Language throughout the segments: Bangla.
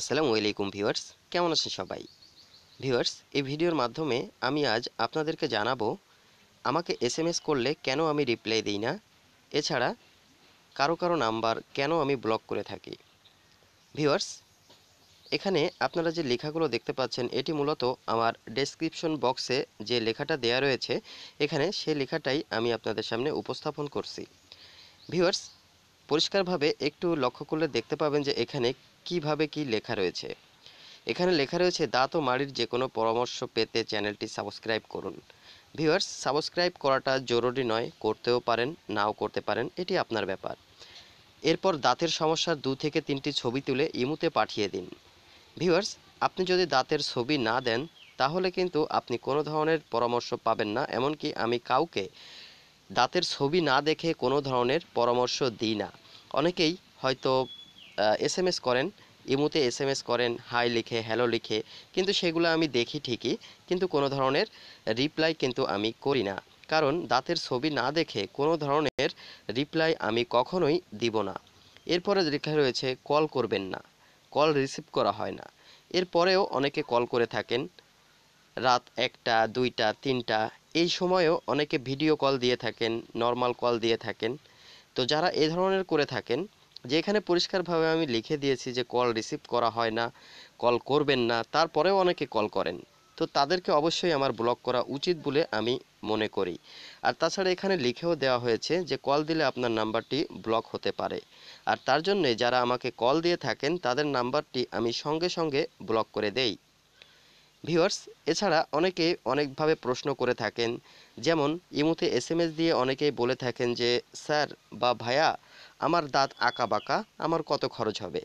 আসসালামু আলাইকুম ভিউয়ার্স কেমন আছেন সবাই ভিউয়ার্স এই ভিডিওর মাধ্যমে আমি আজ আপনাদেরকে জানাবো আমাকে এসএমএস করলে কেন আমি রিপ্লাই দিই না এছাড়া কারো কারো নাম্বার কেন আমি ব্লক করে থাকি ভিউয়ার্স এখানে আপনারা যে লেখাগুলো দেখতে পাচ্ছেন এটি মূলত আমার ডেসক্রিপশন বক্সে যে লেখাটা দেয়া রয়েছে এখানে সেই লেখাটাই আমি আপনাদের সামনে উপস্থাপন করছি ভিউয়ার্স পরিষ্কারভাবে একটু লক্ষ্য করলে দেখতে পাবেন যে এখানে কিভাবে কি লেখা রয়েছে এখানে লেখা রয়েছে দাঁত ও মাড়ির যে কোনো পরামর্শ পেতে চ্যানেলটি সাবস্ক্রাইব করুন ভিউয়ার্স সাবস্ক্রাইব করাটা জরুরি নয় করতেও পারেন নাও করতে পারেন এটি আপনার ব্যাপার এরপর দাঁতের সমস্যার দু থেকে তিনটি ছবি তুলে ইমুতে পাঠিয়ে দিন ভিউয়ার্স আপনি যদি দাঁতের ছবি না দেন তাহলে কিন্তু আপনি কোনো ধরনের পরামর্শ পাবেন না এমনকি আমি কাউকে দাঁতের ছবি না দেখে কোনো ধরনের পরামর্শ দিই না অনেকেই হয়তো এস এম এস করেন ইমুতে এস এম এস করেন হাই লিখে হ্যালো লিখে কিন্তু সেগুলো আমি দেখি ঠিকই কিন্তু কোনো ধরনের রিপ্লাই কিন্তু আমি করি না কারণ দাঁতের ছবি না দেখে কোনো ধরনের রিপ্লাই আমি কখনোই দিব না এরপরে লেখা রয়েছে কল করবেন না কল রিসিভ করা হয় না এরপরেও অনেকে কল করে থাকেন রাত একটা দুইটা তিনটা এই সময়েও অনেকে ভিডিও কল দিয়ে থাকেন নর্মাল কল দিয়ে থাকেন তো যারা এ ধরনের করে থাকেন যেখানে পরিষ্কারভাবে আমি লিখে দিয়েছি যে কল রিসিভ করা হয় না কল করবেন না তারপরেও অনেকে কল করেন তো তাদেরকে অবশ্যই আমার ব্লক করা উচিত বলে আমি মনে করি আর তাছাড়া এখানে লিখেও দেওয়া হয়েছে যে কল দিলে আপনার নাম্বারটি ব্লক হতে পারে আর তার জন্যে যারা আমাকে কল দিয়ে থাকেন তাদের নাম্বারটি আমি সঙ্গে সঙ্গে ব্লক করে দেই ভিউয়ার্স এছাড়া অনেকে অনেকভাবে প্রশ্ন করে থাকেন যেমন ইমোতে এস দিয়ে অনেকেই বলে থাকেন যে স্যার বা ভায়া আমার দাঁত আঁকা বাঁকা আমার কত খরচ হবে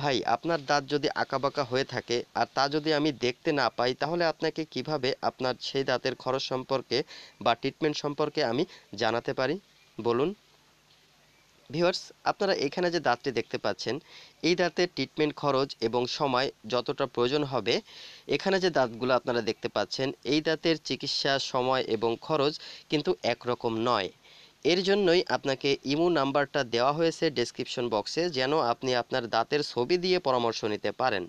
ভাই আপনার দাঁত যদি আঁকাবাঁকা হয়ে থাকে আর তা যদি আমি দেখতে না পাই তাহলে আপনাকে কিভাবে আপনার সেই দাঁতের খরচ সম্পর্কে বা ট্রিটমেন্ট সম্পর্কে আমি জানাতে পারি বলুন ভিওর্স আপনারা এখানে যে দাঁতটি দেখতে পাচ্ছেন এই দাঁতের ট্রিটমেন্ট খরচ এবং সময় যতটা প্রয়োজন হবে এখানে যে দাঁতগুলো আপনারা দেখতে পাচ্ছেন এই দাঁতের চিকিৎসা সময় এবং খরচ কিন্তু একরকম নয় এর জন্যই আপনাকে ইমো নাম্বারটা দেওয়া হয়েছে ডেসক্রিপশন বক্সে যেন আপনি আপনার দাঁতের ছবি দিয়ে পরামর্শ নিতে পারেন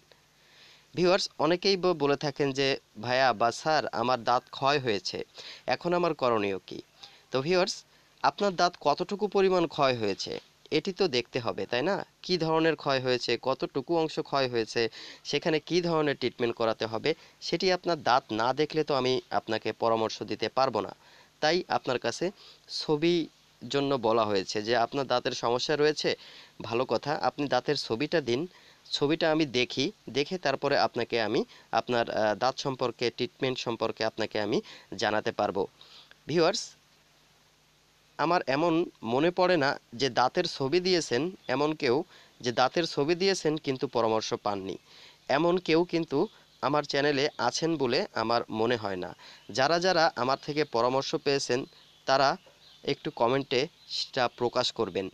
ভিউয়ার্স অনেকেই বলে থাকেন যে ভাইয়া বা স্যার আমার দাঁত ক্ষয় হয়েছে এখন আমার করণীয় কি তো ভিউয়ার্স আপনার দাঁত কতটুকু পরিমাণ ক্ষয় হয়েছে এটি তো দেখতে হবে তাই না কি ধরনের ক্ষয় হয়েছে কতটুকু অংশ ক্ষয় হয়েছে সেখানে কি ধরনের ট্রিটমেন্ট করাতে হবে সেটি আপনার দাঁত না দেখলে তো আমি আপনাকে পরামর্শ দিতে পারবো না তাই আপনার কাছে ছবি জন্য বলা হয়েছে যে আপনার দাঁতের সমস্যা রয়েছে ভালো কথা আপনি দাঁতের ছবিটা দিন ছবিটা আমি দেখি দেখে তারপরে আপনাকে আমি আপনার দাঁত সম্পর্কে ট্রিটমেন্ট সম্পর্কে আপনাকে আমি জানাতে পারবো ভিউয়ার্স আমার এমন মনে পড়ে না যে দাঁতের ছবি দিয়েছেন এমন কেউ যে দাঁতের ছবি দিয়েছেন কিন্তু পরামর্শ পাননি এমন কেউ কিন্তু আমার চ্যানেলে আছেন বলে আমার মনে হয় না যারা যারা আমার থেকে পরামর্শ পেয়েছেন তারা একটু কমেন্টে সেটা প্রকাশ করবেন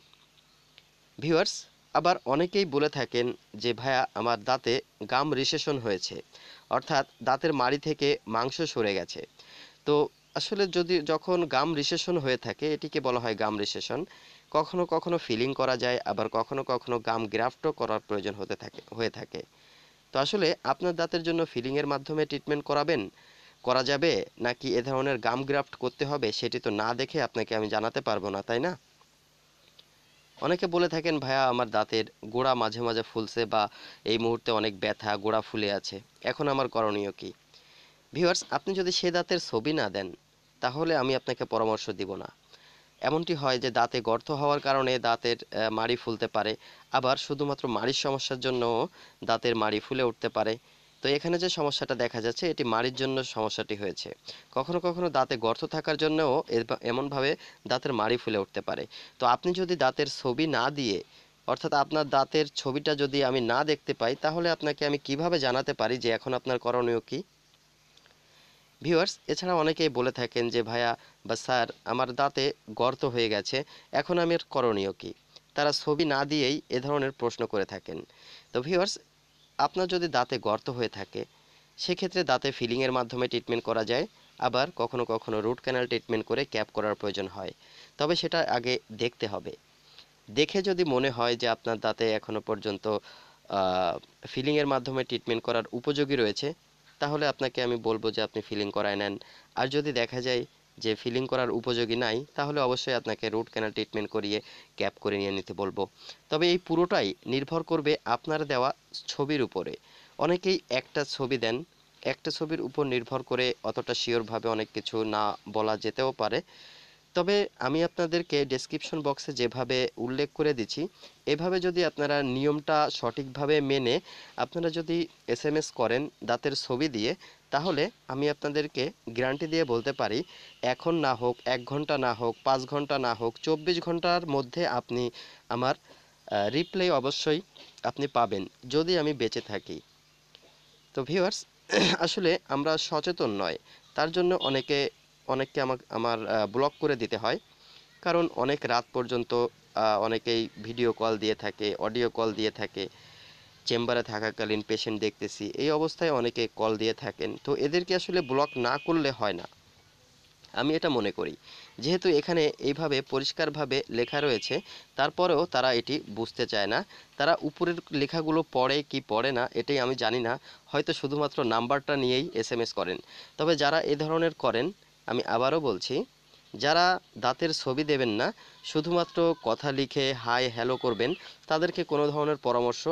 ভিউয়ার্স আবার অনেকেই বলে থাকেন যে ভাইয়া আমার দাঁতে গাম রিসেশন হয়েছে অর্থাৎ দাঁতের মাড়ি থেকে মাংস সরে গেছে তো আসলে যদি যখন গাম রিসেশন হয়ে থাকে এটিকে বলা হয় গাম রিসেশন কখনো কখনো ফিলিং করা যায় আবার কখনো কখনো গাম গ্রাফটও করার প্রয়োজন হতে থাকে হয়ে থাকে তো আসলে আপনার দাঁতের জন্য ফিলিংয়ের মাধ্যমে ট্রিটমেন্ট করাবেন করা যাবে নাকি এ ধরনের গাম গ্রাফট করতে হবে সেটি তো না দেখে আপনাকে আমি জানাতে পারবো না তাই না অনেকে বলে থাকেন ভাইয়া আমার দাঁতের গোড়া মাঝে মাঝে ফুলছে বা এই মুহূর্তে অনেক ব্যথা গোড়া ফুলে আছে এখন আমার করণীয় কি ভিউয়ার্স আপনি যদি সে দাঁতের ছবি না দেন তাহলে আমি আপনাকে পরামর্শ দিব না এমনটি হয় যে দাঁতে গর্ত হওয়ার কারণে দাঁতের মাড়ি ফুলতে পারে আবার শুধুমাত্র মাড়ির সমস্যার জন্য দাঁতের মাড়ি ফুলে উঠতে পারে তো এখানে যে সমস্যাটা দেখা যাচ্ছে এটি মাড়ির জন্য সমস্যাটি হয়েছে কখনো কখনো দাঁতে গর্ত থাকার জন্যও এমনভাবে দাঁতের মাড়ি ফুলে উঠতে পারে তো আপনি যদি দাঁতের ছবি না দিয়ে অর্থাৎ আপনার দাঁতের ছবিটা যদি আমি না দেখতে পাই তাহলে আপনাকে আমি কিভাবে জানাতে পারি যে এখন আপনার করণীয় কী ভিউয়ার্স এছাড়া অনেকেই বলে থাকেন যে ভাইয়া বা স্যার আমার দাঁতে গর্ত হয়ে গেছে এখন আমি করণীয় কি তারা ছবি না দিয়েই এ ধরনের প্রশ্ন করে থাকেন তো ভিউয়ার্স আপনার যদি দাঁতে গর্ত হয়ে থাকে সেক্ষেত্রে দাঁতে ফিলিংয়ের মাধ্যমে ট্রিটমেন্ট করা যায় আবার কখনো কখনো রুট ক্যানাল ট্রিটমেন্ট করে ক্যাপ করার প্রয়োজন হয় তবে সেটা আগে দেখতে হবে দেখে যদি মনে হয় যে আপনার দাঁতে এখনও পর্যন্ত ফিলিংয়ের মাধ্যমে ট্রিটমেন্ট করার উপযোগী রয়েছে তাহলে আপনাকে আমি বলবো যে আপনি ফিলিং করায় নেন আর যদি দেখা যায় যে ফিলিং করার উপযোগী নাই তাহলে অবশ্যই আপনাকে রুট ক্যানাল ট্রিটমেন্ট করিয়ে ক্যাপ করে নিয়ে নিতে বলবো তবে এই পুরোটাই নির্ভর করবে আপনার দেওয়া ছবির উপরে অনেকেই একটা ছবি দেন একটা ছবির উপর নির্ভর করে অতটা শিওরভাবে অনেক কিছু না বলা যেতেও পারে তবে আমি আপনাদেরকে ডেসক্রিপশন বক্সে যেভাবে উল্লেখ করে দিচ্ছি এভাবে যদি আপনারা নিয়মটা সঠিকভাবে মেনে আপনারা যদি এসএমএস করেন দাঁতের ছবি দিয়ে তাহলে আমি আপনাদেরকে গ্যারান্টি দিয়ে বলতে পারি এখন না হোক এক ঘন্টা না হোক পাঁচ ঘন্টা না হোক চব্বিশ ঘন্টার মধ্যে আপনি আমার রিপ্লাই অবশ্যই আপনি পাবেন যদি আমি বেঁচে থাকি তো ভিউয়ার্স আসলে আমরা সচেতন নয় তার জন্য অনেকে অনেককে আমাকে আমার ব্লক করে দিতে হয় কারণ অনেক রাত পর্যন্ত অনেকেই ভিডিও কল দিয়ে থাকে অডিও কল দিয়ে থাকে চেম্বারে থাকাকালীন পেশেন্ট দেখতেছি এই অবস্থায় অনেকে কল দিয়ে থাকেন তো এদেরকে আসলে ব্লক না করলে হয় না আমি এটা মনে করি যেহেতু এখানে এইভাবে পরিষ্কারভাবে লেখা রয়েছে তারপরেও তারা এটি বুঝতে চায় না তারা উপরের লেখাগুলো পড়ে কি পড়ে না এটাই আমি জানি না হয়তো শুধুমাত্র নাম্বারটা নিয়েই এস করেন তবে যারা এ ধরনের করেন আমি আবারও বলছি যারা দাঁতের ছবি দেবেন না শুধুমাত্র কথা লিখে হাই হ্যালো করবেন তাদেরকে কোনো ধরনের পরামর্শ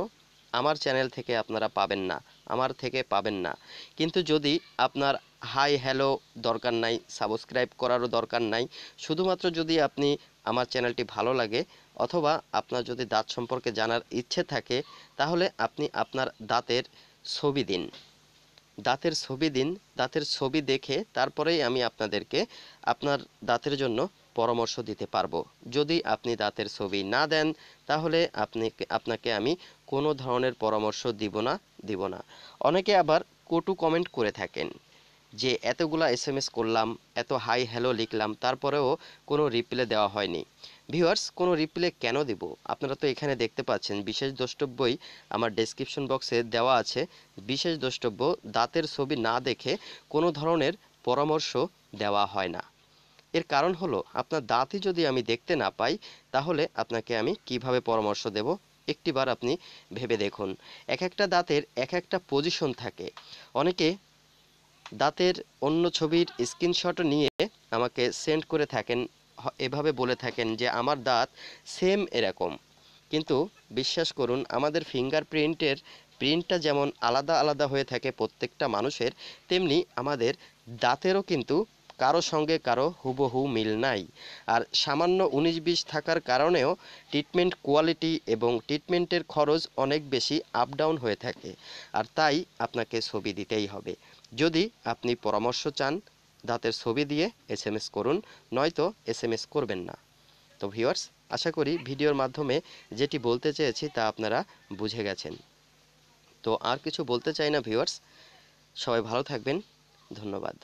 আমার চ্যানেল থেকে আপনারা পাবেন না আমার থেকে পাবেন না কিন্তু যদি আপনার হাই হ্যালো দরকার নাই সাবস্ক্রাইব করারও দরকার নাই শুধুমাত্র যদি আপনি আমার চ্যানেলটি ভালো লাগে অথবা আপনার যদি দাঁত সম্পর্কে জানার ইচ্ছে থাকে তাহলে আপনি আপনার দাঁতের ছবি দিন দাঁতের ছবি দিন দাঁতের ছবি দেখে তারপরেই আমি আপনাদেরকে আপনার দাঁতের জন্য পরামর্শ দিতে পারবো যদি আপনি দাঁতের ছবি না দেন তাহলে আপনি আপনাকে আমি কোনো ধরনের পরামর্শ দিব না দিব না অনেকে আবার কটু কমেন্ট করে থাকেন যে এতগুলা এস করলাম এত হাই হ্যালো লিখলাম তারপরেও কোনো রিপ্লে দেওয়া হয়নি ভিউয়ার্স কোনো রিপ্লে কেন দেব আপনারা তো এখানে দেখতে পাচ্ছেন বিশেষ দ্রষ্টব্যই আমার ডেসক্রিপশন বক্সে দেওয়া আছে বিশেষ দ্রষ্টব্য দাঁতের ছবি না দেখে কোনো ধরনের পরামর্শ দেওয়া হয় না এর কারণ হলো আপনার দাঁতই যদি আমি দেখতে না পাই তাহলে আপনাকে আমি কিভাবে পরামর্শ দেব একটিবার আপনি ভেবে দেখুন এক একটা দাঁতের এক একটা পজিশন থাকে অনেকে দাঁতের অন্য ছবির স্ক্রিনশট নিয়ে আমাকে সেন্ড করে থাকেন এভাবে বলে থাকেন যে আমার দাঁত সেম এরকম কিন্তু বিশ্বাস করুন আমাদের ফিঙ্গার প্রিন্টের প্রিন্টটা যেমন আলাদা আলাদা হয়ে থাকে প্রত্যেকটা মানুষের তেমনি আমাদের দাঁতেরও কিন্তু কারো সঙ্গে কারো হুবহু মিল নাই আর সামান্য উনিশ বিশ থাকার কারণেও ট্রিটমেন্ট কোয়ালিটি এবং ট্রিটমেন্টের খরচ অনেক বেশি আপ ডাউন হয়ে থাকে আর তাই আপনাকে ছবি দিতেই হবে যদি আপনি পরামর্শ চান দাঁতের ছবি দিয়ে এস এম এস করুন নয়তো এস এম এস করবেন না তো ভিউয়ার্স আশা করি ভিডিওর মাধ্যমে যেটি বলতে চেয়েছি তা আপনারা বুঝে গেছেন তো আর কিছু বলতে চাই না ভিউয়ার্স সবাই ভালো থাকবেন ধন্যবাদ